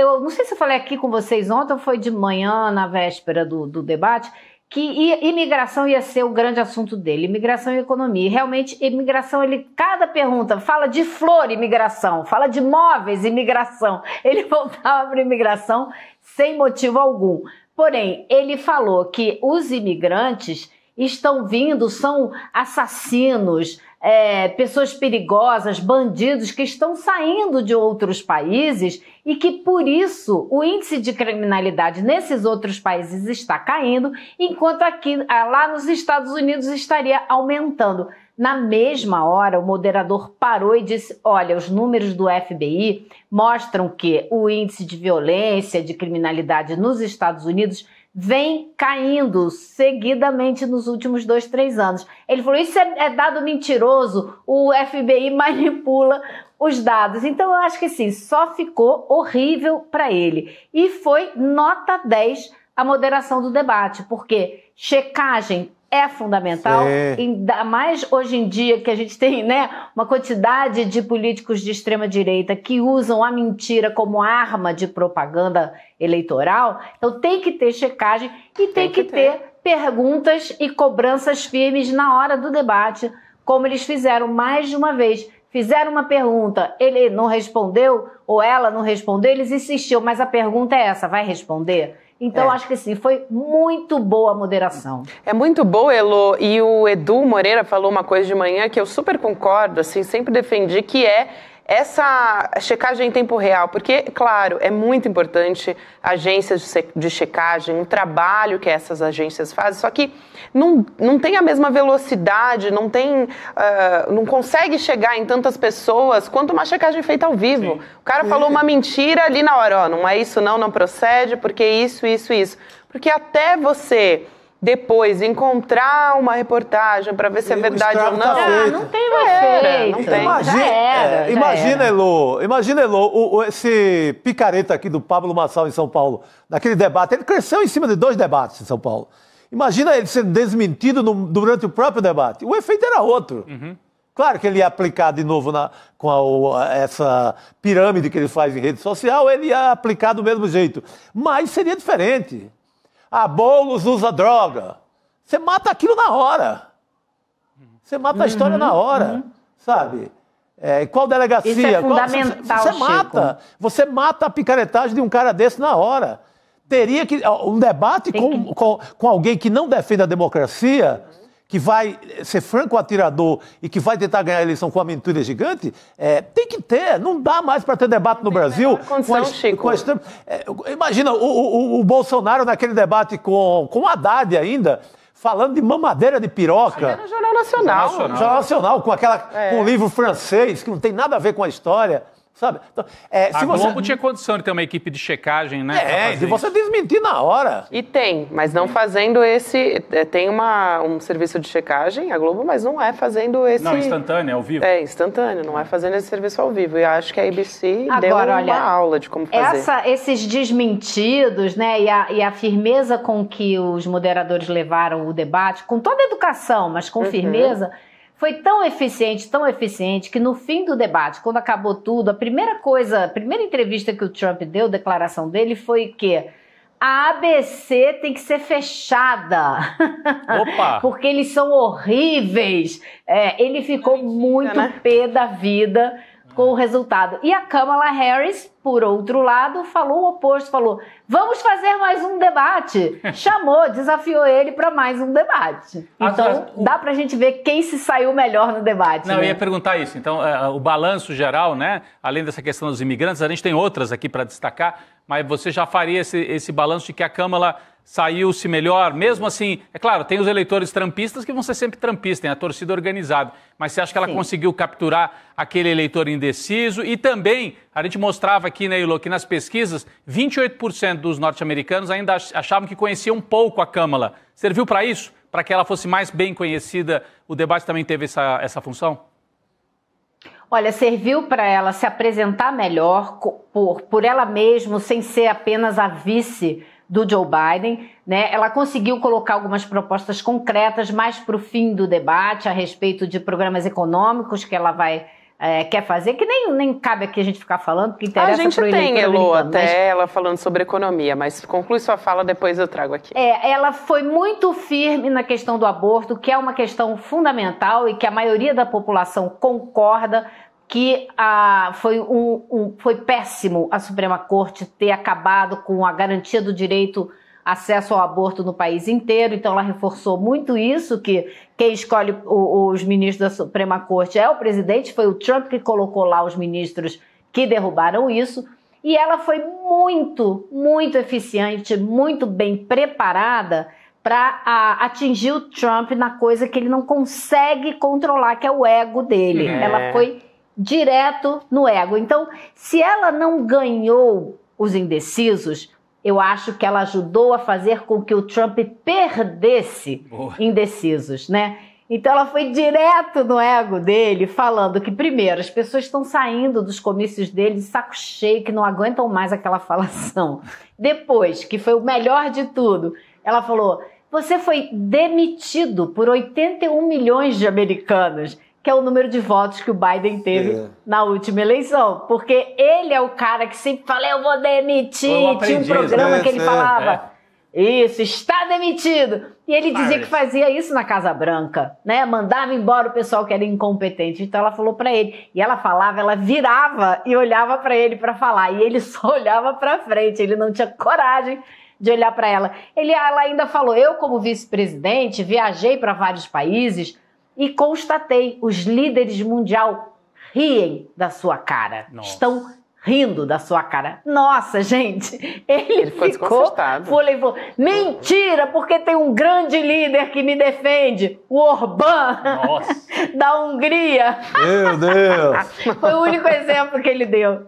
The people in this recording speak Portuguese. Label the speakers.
Speaker 1: eu não sei se eu falei aqui com vocês ontem ou foi de manhã, na véspera do, do debate, que imigração ia ser o grande assunto dele, imigração e economia. E realmente, imigração, ele cada pergunta fala de flor, imigração, fala de móveis, imigração. Ele voltava para imigração sem motivo algum. Porém, ele falou que os imigrantes estão vindo, são assassinos, é, pessoas perigosas, bandidos que estão saindo de outros países e que por isso o índice de criminalidade nesses outros países está caindo, enquanto aqui ah, lá nos Estados Unidos estaria aumentando. Na mesma hora, o moderador parou e disse: Olha, os números do FBI mostram que o índice de violência, de criminalidade nos Estados Unidos vem caindo seguidamente nos últimos dois, três anos. Ele falou: isso é, é, dado mentiroso, o FBI manipula os dados. Então eu acho que sim, só ficou horrível para ele. E foi nota 10 a moderação do debate, porque checagem é fundamental, ainda mais hoje em dia que a gente tem né, uma quantidade de políticos de extrema direita que usam a mentira como arma de propaganda eleitoral. Então tem que ter checagem e tem, tem que, que, ter, ter perguntas e cobranças firmes na hora do debate, como eles fizeram mais de uma vez. Fizeram uma pergunta, ele não respondeu ou ela não respondeu, eles insistiu, mas a pergunta é essa: vai responder? Então, é. acho que sim, foi muito boa a moderação.
Speaker 2: É muito boa, Elo. E o Edu Moreira falou uma coisa de manhã que eu super concordo, assim, sempre defendi, que é essa checagem em tempo real, porque, claro, é muito importante agências de checagem, o trabalho que essas agências fazem, só que não, não tem a mesma velocidade, não tem, uh, não consegue chegar em tantas pessoas quanto uma checagem feita ao vivo. Sim. O cara falou uma uhum. mentira ali na hora, ó, não é isso não, não procede, porque isso, isso, isso. Porque até você depois encontrar uma reportagem para ver se é verdade ou não. Tá ah, não tem mais é. era, não
Speaker 3: tem. Imagina, já é, era, já imagina era. Elô, imagina, Elô, o, o, esse picareta aqui do Pablo Massal em São Paulo, naquele debate. Ele cresceu em cima de dois debates em São Paulo. Imagina ele sendo desmentido no, durante o próprio debate. O efeito era outro. Uhum. Claro que ele ia aplicar de novo na, com a, essa pirâmide que ele faz em rede social, ele ia aplicar do mesmo jeito. Mas seria diferente. Ah, Boulos usa droga. Você mata aquilo na hora. Você mata uhum, a história uhum, na hora, uhum. sabe? É, qual delegacia? Isso é fundamental, você, você mata. Você mata a picaretagem de um cara desse na hora. Teria que. Um debate com, com, com alguém que não defende a democracia. Uhum que vai ser franco atirador e que vai tentar ganhar a eleição com a mentira gigante, é, tem que ter. Não dá mais para ter debate no tem Brasil. Condição, com a, Com a, é, imagina o, o, o, Bolsonaro naquele debate com, com o Haddad ainda. Falando de mamadeira de piroca. Era é no Jornal Nacional. Jornal Nacional, Jornal Nacional com, aquela, é. com um livro francês que não tem nada a ver com a história. Sabe? Então, é, a Globo você... tinha condição de ter uma equipe de checagem, né? É,
Speaker 2: você desmentir na hora. E tem, mas não fazendo esse... É, tem uma, um serviço de checagem, a Globo, mas não é fazendo esse... Não, instantâneo, ao vivo. É, instantâneo, não é fazendo esse serviço ao vivo. E acho que a ABC Agora, deu uma olha, aula de como fazer. Essa,
Speaker 1: esses desmentidos, né, e a, e a, firmeza com que os moderadores levaram o debate, com toda a educação, mas com uhum. firmeza foi tão eficiente, tão eficiente, que no fim do debate, quando acabou tudo, a primeira coisa, a primeira entrevista que o Trump deu, a declaração dele, foi que a ABC tem que ser fechada. Opa! Porque eles são horríveis. É, ele ficou é muito né? pé da vida com o resultado. E a Kamala Harris por outro lado, falou o oposto, falou: vamos fazer mais um debate. Chamou, desafiou ele para mais um debate. Então, dá para a gente ver quem se saiu melhor no debate. Não, né? eu ia
Speaker 3: perguntar isso. Então, é, é, o balanço geral, né? Além dessa questão dos imigrantes, a gente tem outras aqui para destacar, mas você já faria esse, esse balanço de que a Câmara saiu-se melhor, mesmo assim, é claro, tem os eleitores trampistas que vão ser sempre trampistas, tem a torcida organizada, mas você acha que ela Sim. conseguiu capturar aquele eleitor indeciso e também a gente mostrava que aqui, Neilo, né, que nas pesquisas, 28% dos norte-americanos ainda achavam que conheciam pouco a Câmara. Serviu para isso? Para que ela fosse mais bem conhecida? O debate também teve essa, essa função?
Speaker 1: Olha, serviu para ela se apresentar melhor por, por ela mesma, sem ser apenas a vice do Joe Biden. Né? Ela conseguiu colocar algumas propostas concretas mais para o fim do debate a respeito de programas econômicos que ela vai é, quer fazer, que nem, nem cabe aqui a gente ficar falando, que interessa para A gente tem, Elô, até mas...
Speaker 2: ela falando sobre economia, mas conclui sua fala, depois eu trago aqui.
Speaker 1: É, ela foi muito firme na questão do aborto, que é uma questão fundamental e que a maioria da população concorda que ah, foi, um, um, foi péssimo a Suprema Corte ter acabado com a garantia do direito acesso ao aborto no país inteiro, então ela reforçou muito isso, que quem escolhe os ministros da Suprema Corte é o presidente, foi o Trump que colocou lá os ministros que derrubaram isso, e ela foi muito, muito eficiente, muito bem preparada para atingir o Trump na coisa que ele não consegue controlar, que é o ego dele. É. Ela foi direto no ego. Então, se ela não ganhou os indecisos, eu acho que ela ajudou a fazer com que o Trump perdesse Boa. indecisos, né? Então ela foi direto no ego dele, falando que, primeiro, as pessoas estão saindo dos comícios dele de saco cheio, que não aguentam mais aquela falação. Depois, que foi o melhor de tudo, ela falou: você foi demitido por 81 milhões de americanos que é o número de votos que o Biden teve é. na última eleição. Porque ele é o cara que sempre fala, eu vou demitir. Tinha um programa né? que ele é. falava. É. Isso, está demitido. E ele Paris. dizia que fazia isso na Casa Branca, né? Mandava embora o pessoal que era incompetente. Então ela falou para ele. E ela falava, ela virava e olhava para ele para falar. E ele só olhava para frente, ele não tinha coragem de olhar para ela. Ele, ela ainda falou: "Eu como vice-presidente viajei para vários países, e constatei: os líderes mundial riem da sua cara. Nossa. Estão rindo da sua cara. Nossa, gente, ele, ele ficou, ficou falou, mentira, porque tem um grande líder que me defende, o Orbán da Hungria. Meu
Speaker 3: Deus!
Speaker 1: Foi o único exemplo que ele
Speaker 3: deu.